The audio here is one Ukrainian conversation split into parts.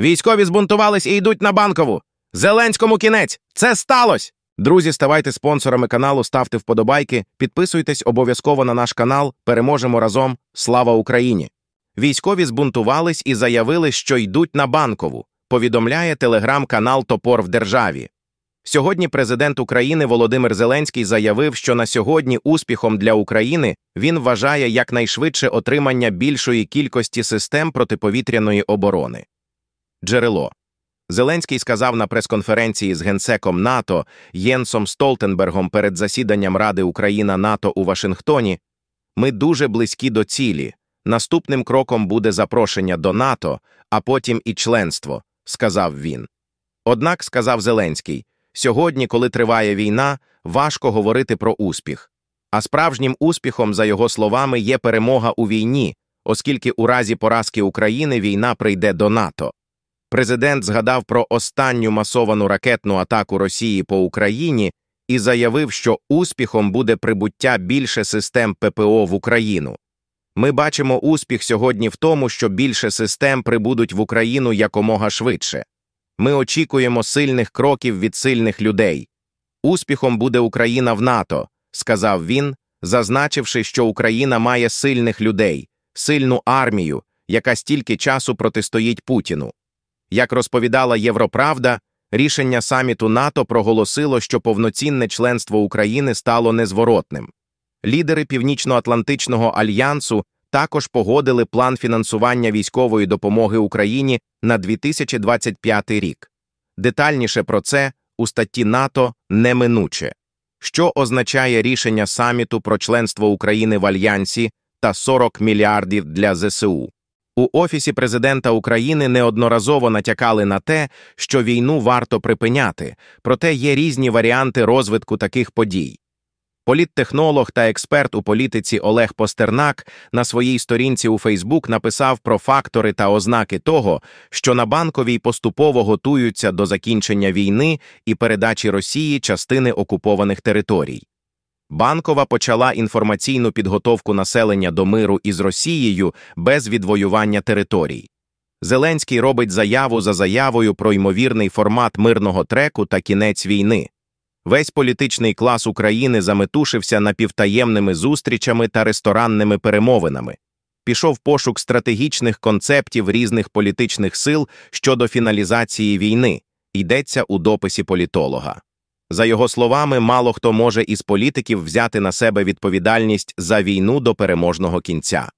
Військові збунтувались і йдуть на банкову. Зеленському кінець! Це сталося! Друзі, ставайте спонсорами каналу, ставте вподобайки, підписуйтесь обов'язково на наш канал. Переможемо разом. Слава Україні! Військові збунтувались і заявили, що йдуть на банкову. Повідомляє телеграм-канал Топор в державі. Сьогодні президент України Володимир Зеленський заявив, що на сьогодні успіхом для України він вважає якнайшвидше отримання більшої кількості систем протиповітряної оборони. Джерело Зеленський сказав на прес-конференції з генсеком НАТО Єнсом Столтенбергом перед засіданням Ради Україна НАТО у Вашингтоні. Ми дуже близькі до цілі. Наступним кроком буде запрошення до НАТО, а потім і членство, сказав він. Однак сказав Зеленський сьогодні, коли триває війна, важко говорити про успіх. А справжнім успіхом, за його словами, є перемога у війні, оскільки у разі поразки України війна прийде до НАТО. Президент згадав про останню масовану ракетну атаку Росії по Україні і заявив, що успіхом буде прибуття більше систем ППО в Україну. Ми бачимо успіх сьогодні в тому, що більше систем прибудуть в Україну якомога швидше. Ми очікуємо сильних кроків від сильних людей. Успіхом буде Україна в НАТО, сказав він, зазначивши, що Україна має сильних людей, сильну армію, яка стільки часу протистоїть Путіну. Як розповідала Європравда, рішення саміту НАТО проголосило, що повноцінне членство України стало незворотним. Лідери Північноатлантичного альянсу також погодили план фінансування військової допомоги Україні на 2025 рік. Детальніше про це у статті НАТО неминуче, що означає рішення саміту про членство України в Альянсі та 40 мільярдів для ЗСУ. У Офісі президента України неодноразово натякали на те, що війну варто припиняти, проте є різні варіанти розвитку таких подій. Політтехнолог та експерт у політиці Олег Постернак на своїй сторінці у Фейсбук написав про фактори та ознаки того, що на банковій поступово готуються до закінчення війни і передачі Росії частини окупованих територій. Банкова почала інформаційну підготовку населення до миру із Росією без відвоювання територій. Зеленський робить заяву за заявою про ймовірний формат мирного треку та кінець війни. Весь політичний клас України заметушився напівтаємними зустрічами та ресторанними перемовинами. Пішов пошук стратегічних концептів різних політичних сил щодо фіналізації війни, йдеться у дописі політолога. За його словами, мало хто може із політиків взяти на себе відповідальність за війну до переможного кінця.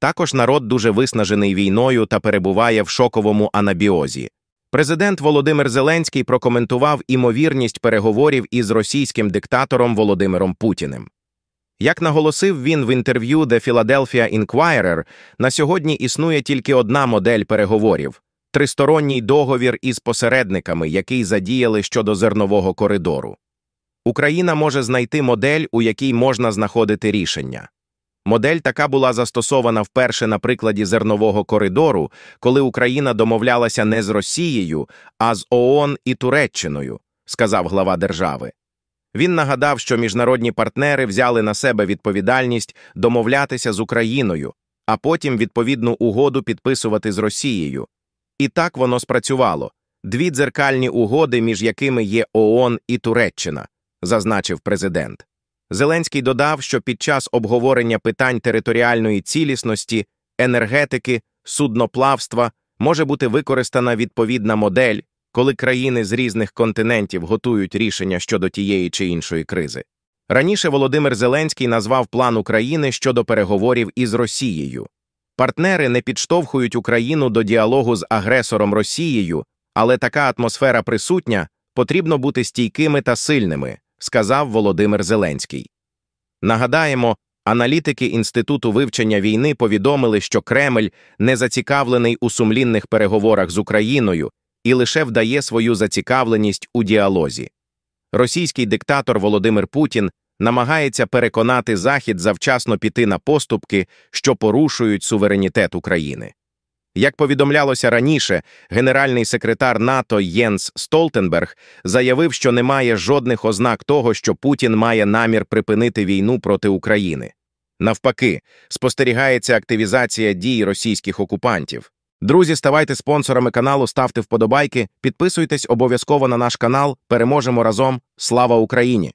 Також народ дуже виснажений війною та перебуває в шоковому анабіозі. Президент Володимир Зеленський прокоментував імовірність переговорів із російським диктатором Володимиром Путіним. Як наголосив він в інтерв'ю The Philadelphia Inquirer, на сьогодні існує тільки одна модель переговорів тристоронній договір із посередниками, який задіяли щодо зернового коридору. Україна може знайти модель, у якій можна знаходити рішення. Модель така була застосована вперше на прикладі зернового коридору, коли Україна домовлялася не з Росією, а з ООН і Туреччиною, сказав глава держави. Він нагадав, що міжнародні партнери взяли на себе відповідальність домовлятися з Україною, а потім відповідну угоду підписувати з Росією. І так воно спрацювало дві дзеркальні угоди, між якими є ООН і Туреччина, зазначив президент. Зеленський додав, що під час обговорення питань територіальної цілісності, енергетики, судноплавства може бути використана відповідна модель, коли країни з різних континентів готують рішення щодо тієї чи іншої кризи. Раніше Володимир Зеленський назвав план України щодо переговорів із Росією. Партнери не підштовхують Україну до діалогу з агресором Росією, але така атмосфера присутня, потрібно бути стійкими та сильними, сказав Володимир Зеленський. Нагадаємо, аналітики Інституту вивчення війни повідомили, що Кремль не зацікавлений у сумлінних переговорах з Україною і лише вдає свою зацікавленість у діалозі. Російський диктатор Володимир Путін намагається переконати Захід завчасно піти на поступки, що порушують суверенітет України. Як повідомлялося раніше, генеральний секретар НАТО Єнс Столтенберг заявив, що немає жодних ознак того, що Путін має намір припинити війну проти України. Навпаки, спостерігається активізація дій російських окупантів. Друзі, ставайте спонсорами каналу, ставте вподобайки, підписуйтесь обов'язково на наш канал. Переможемо разом. Слава Україні!